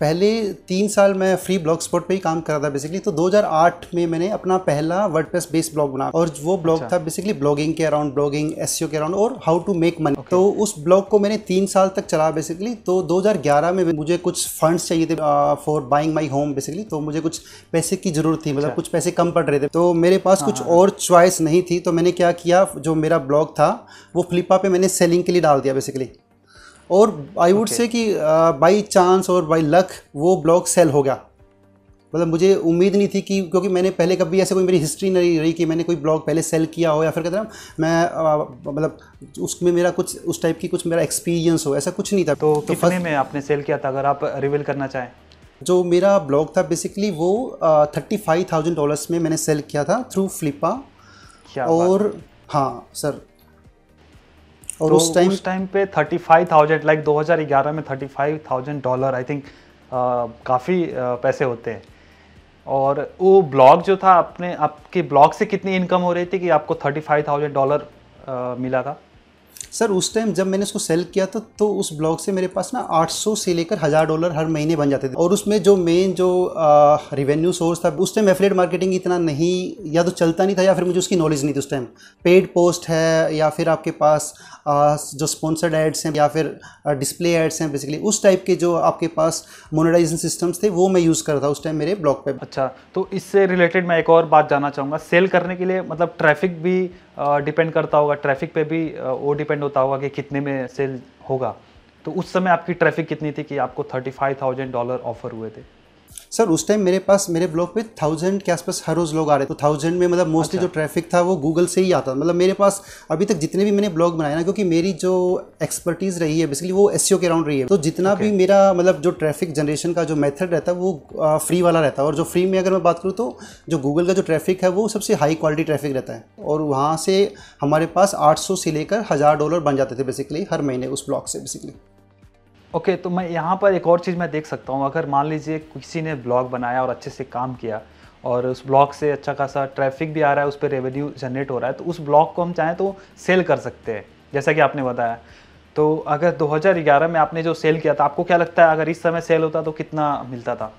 पहले तीन साल मैं फ्री ब्लॉग स्पॉट पे ही काम कर रहा था बेसिकली तो 2008 में मैंने अपना पहला वर्ड प्रेस बेस ब्लॉग बना और वो ब्लॉग अच्छा। था बेसिकली ब्लॉगिंग के अराउंड ब्लॉगिंग एस के अराउंड और हाउ टू मेक मनी तो उस ब्लॉग को मैंने तीन साल तक चला बेसिकली तो 2011 में मुझे कुछ फंड्स चाहिए थे for buying my home basically तो मुझे कुछ पैसे की जरूरत थी मतलब अच्छा। कुछ पैसे कम पड़ रहे थे तो मेरे पास कुछ हाँ, हाँ। और च्वाइस नहीं थी तो मैंने क्या किया जो मेरा ब्लॉग था वो फ्लिपा पे मैंने सेलिंग के लिए डाल दिया बेसिकली और आई वुड से कि बाई uh, चांस और बाई लक वो ब्लॉग सेल हो गया मतलब मुझे उम्मीद नहीं थी कि क्योंकि मैंने पहले कभी ऐसे कोई मेरी हिस्ट्री नहीं रही कि मैंने कोई ब्लॉग पहले सेल किया हो या फिर कहते ना मैं uh, मतलब उसमें मेरा कुछ उस टाइप की कुछ मेरा एक्सपीरियंस हो ऐसा कुछ नहीं था तो, तो कितने में आपने सेल किया था अगर आप रिवील करना चाहें जो मेरा ब्लॉग था बेसिकली वो थर्टी फाइव थाउजेंड डॉलर्स में मैंने सेल किया था थ्रू फ्लिपा और हाँ सर और तो उस टाइम उस टाइम पे थाउजेंड लाइक दो हजार ग्यारह में thirty five thousand dollar I think काफ़ी पैसे होते हैं और वो ब्लॉग जो था आपने आपके ब्लॉग से कितनी इनकम हो रही थी कि आपको थर्टी फाइव थाउजेंड डॉलर मिला था सर उस टाइम जब मैंने उसको सेल किया था तो उस ब्लॉग से मेरे पास ना 800 से लेकर हज़ार डॉलर हर महीने बन जाते थे और उसमें जो मेन जो रिवेन्यू सोर्स था उस टाइम एफिलेट मार्केटिंग इतना नहीं या तो चलता नहीं था या फिर मुझे उसकी नॉलेज नहीं थी उस टाइम पेड पोस्ट है या फिर आपके पास आ, जो स्पॉन्सर्ड एड्स हैं या फिर डिस्प्ले एड्स हैं बेसिकली उस टाइप के जो आपके पास मोनोटाइजेशन सिस्टम्स थे वो मैं यूज़ करता उस टाइम मेरे ब्लॉग पे अच्छा तो इससे रिलेटेड मैं एक और बात जानना चाहूँगा सेल करने के लिए मतलब ट्रैफिक भी डिपेंड करता होगा ट्रैफिक पे भी वो डिपेंड होता होगा कि कितने में सेल होगा तो उस समय आपकी ट्रैफिक कितनी थी कि आपको thirty five thousand dollar offer हुए थे सर उस टाइम मेरे पास मेरे ब्लॉग पे थाउजेंड के आसपास हर रोज लोग आ रहे तो थाउजेंड में मतलब मोस्टली अच्छा। जो ट्रैफिक था वो गूगल से ही आता मतलब मेरे पास अभी तक जितने भी मैंने ब्लॉग बनाया ना क्योंकि मेरी जो एक्सपर्टीज़ रही है बेसिकली वो एस e के अराउंड रही है तो जितना भी मेरा मतलब जो ट्रैफिक जनरेशन का जो मेथड रहता है वो फ्री वाला रहता है और जो फ्री में अगर मैं बात करूँ तो जो गूगल का जो ट्रैफिक है वो सबसे हाई क्वालिटी ट्रैफिक रहता है और वहाँ से हमारे पास आठ से लेकर हज़ार डॉलर बन जाते थे बेसिकली हर महीने उस ब्लॉग से बेसिकली ओके okay, तो मैं यहाँ पर एक और चीज़ मैं देख सकता हूँ अगर मान लीजिए किसी ने ब्लॉग बनाया और अच्छे से काम किया और उस ब्लॉग से अच्छा खासा ट्रैफिक भी आ रहा है उस पर रेवेन्यू जनरेट हो रहा है तो उस ब्लॉग को हम चाहें तो सेल कर सकते हैं जैसा कि आपने बताया तो अगर 2011 में आपने जो सेल किया था आपको क्या लगता है अगर इस समय सेल होता तो कितना मिलता था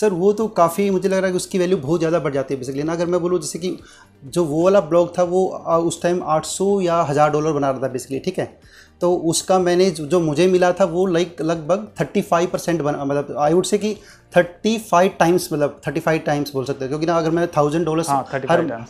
सर वो तो काफ़ी मुझे लग रहा है कि उसकी वैल्यू बहुत ज़्यादा बढ़ जाती है बेसिकली ना अगर मैं बोलूँ जैसे कि जो वो वाला ब्लॉग था वो उस टाइम 800 या हज़ार डॉलर बना रहा था बेसिकली ठीक है तो उसका मैंने जो मुझे मिला था वो लाइक लगभग थर्टी फाइव परसेंट बना मतलब आई वुड से कि थर्टी फाइव टाइम्स मतलब थर्टी फाइव टाइम्स बोल सकते हैं क्योंकि ना अगर मैंने थाउजेंड हाँ, डॉलर हर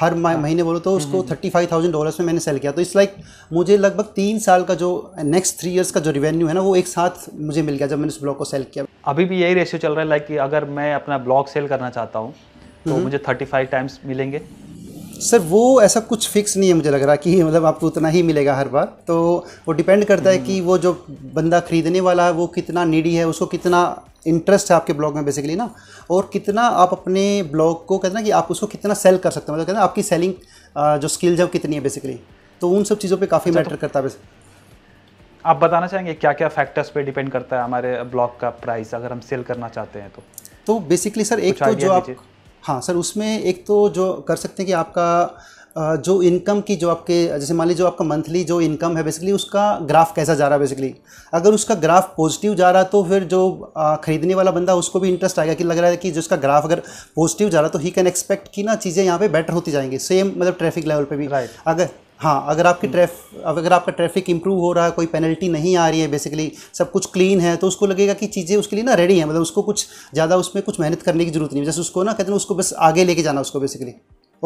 हर हाँ। महीने बोलो तो उसको थर्टी फाइव थाउजेंड डॉलर्स में मैंने सेल किया तो इस लाइक मुझे लगभग तीन साल का जो नेक्स्ट थ्री इयर्स का जो रिवेन्यू है ना वो एक साथ मुझे मिल गया जब मैंने उस ब्लॉग को सेल किया अभी भी यही रेशियो चल रहा है लाइक कि अगर मैं अपना ब्लॉग सेल करना चाहता हूँ तो हम्म। मुझे थर्टी फाइव टाइम्स मिलेंगे सर वो ऐसा कुछ फिक्स नहीं है मुझे लग रहा कि मतलब आपको उतना ही मिलेगा हर बार तो वो डिपेंड करता है कि वो जो बंदा खरीदने वाला है वो कितना नीडी है उसको कितना इंटरेस्ट है आपके ब्लॉग में बेसिकली ना और कितना आप अपने ब्लॉग को कहते ना कि आप उसको कितना सेल कर सकते हैं मतलब कहते हैं आपकी सेलिंग जो स्किल्स है वो कितनी है बेसिकली तो उन सब चीज़ों पर काफ़ी मैटर अच्छा, तो करता है आप बताना चाहेंगे क्या क्या फैक्टर्स पे डिपेंड करता है हमारे ब्लॉग का प्राइस अगर हम सेल करना चाहते हैं तो तो बेसिकली सर एक तो जो आप हाँ सर उसमें एक तो जो कर सकते हैं कि आपका जो इनकम की जो आपके जैसे मान लीजिए जो आपका मंथली जो इनकम है बेसिकली उसका ग्राफ कैसा जा रहा है बेसिकली अगर उसका ग्राफ पॉजिटिव जा रहा तो फिर जो ख़रीदने वाला बंदा उसको भी इंटरेस्ट आएगा कि लग रहा है कि जिसका ग्राफ अगर पॉजिटिव जा रहा है तो ही कैन एक्सपेक्ट कि ना चीज़ें यहाँ पे बेटर होती जाएंगी सेम मतलब ट्रैफिक लेवल पर भी अगर हाँ अगर आपकी हम्म। ट्रैफ अगर आपका ट्रैफिक इंप्रूव हो रहा है कोई पेनल्टी नहीं आ रही है बेसिकली सब कुछ क्लीन है तो उसको लगेगा कि चीज़ें उसके लिए ना रेडी हैं मतलब उसको कुछ ज़्यादा उसमें कुछ मेहनत करने की जरूरत नहीं है जैसे उसको ना कहते हैं उसको बस आगे लेके जाना उसको बेसिकली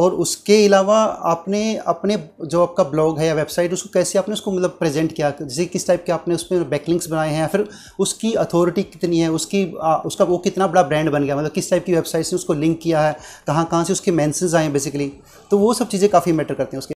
और उसके अलावा आपने अपने जो आपका ब्लॉग है या वेबसाइट उसको कैसे आपने उसको मतलब प्रेजेंट किया जैसे किस टाइप के आपने उसमें बैकलिंक्स बनाए हैं या फिर उसकी अथॉरिटी कितनी है उसकी आ, उसका वो कितना बड़ा ब्रांड बन गया मतलब किस टाइप की वेबसाइट से उसको लिंक किया है कहाँ कहाँ से उसके मैंसन्स आए हैं बेसिकली तो वो सब चीज़ें काफ़ी मैटर करती हैं उसके